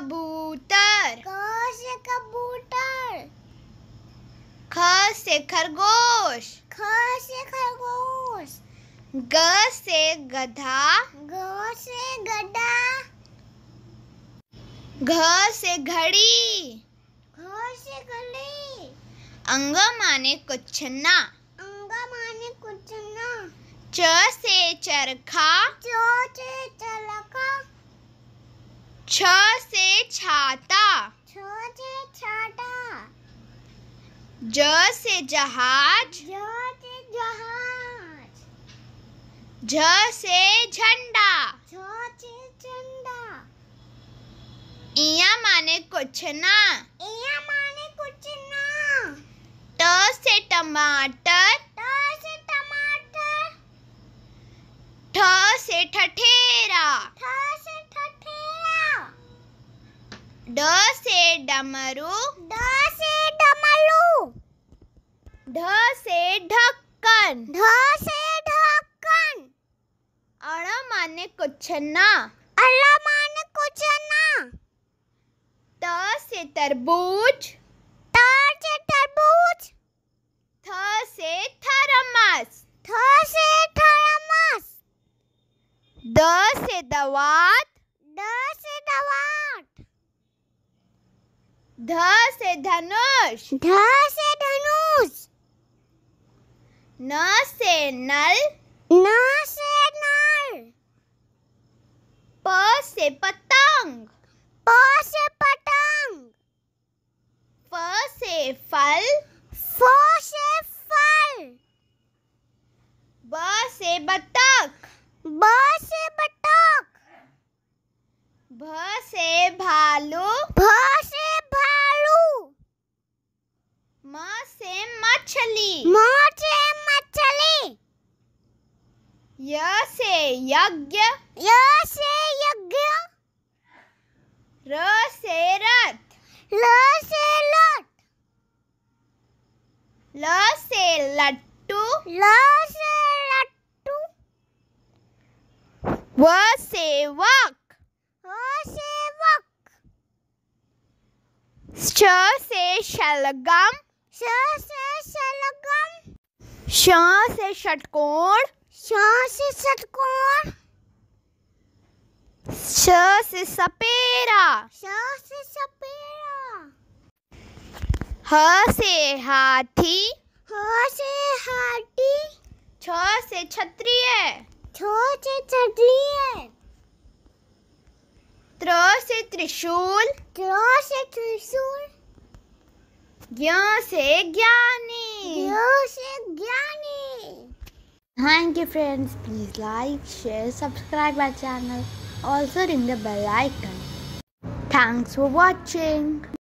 कबूतर क से कबूतर ख से खरगोश ख से खरगोश ग से गधा ग से गधा घ से घड़ी घ से घड़ी अंग माने कुछना अंग माने कुछना च से चरखा च से चरखा छ से छाता छ से छाता ज से जहाज ज से जहाज झ से झंडा झ से झंडा इया माने कुछ ना इया माने कुछ ना ट से टमाटर ड से डमरू ड से डमरू ढ से ढक्कन ढ से ढक्कन अड़ माने कुछ ना अड़ माने कुछ ना त से तरबूज त से तरबूज थ से थरमस थ से थरमस द से दवात ध से धनुष ध से धनुष न से नल न से नल प से पतंग प से पतंग फ से फल फ से फल ब से बच मछली मोटे मछली य से यज्ञ य से यज्ञ र से रथ ल से लट ल से लट्टू ल से लट्टू व से वक व से वक श से शलगम श से शलगम श से षटकोण श से षटकोण श से सपेरा श से सपेरा ह से हाथी ह से हाथी छ से क्षत्रिय छ से क्षत्रिय त्र से त्रिशूल त्र से त्रिशूल ज्ञ से ज्ञान Thank you friends. Please like, share, subscribe my channel. Also ring the bell icon. Thanks for watching.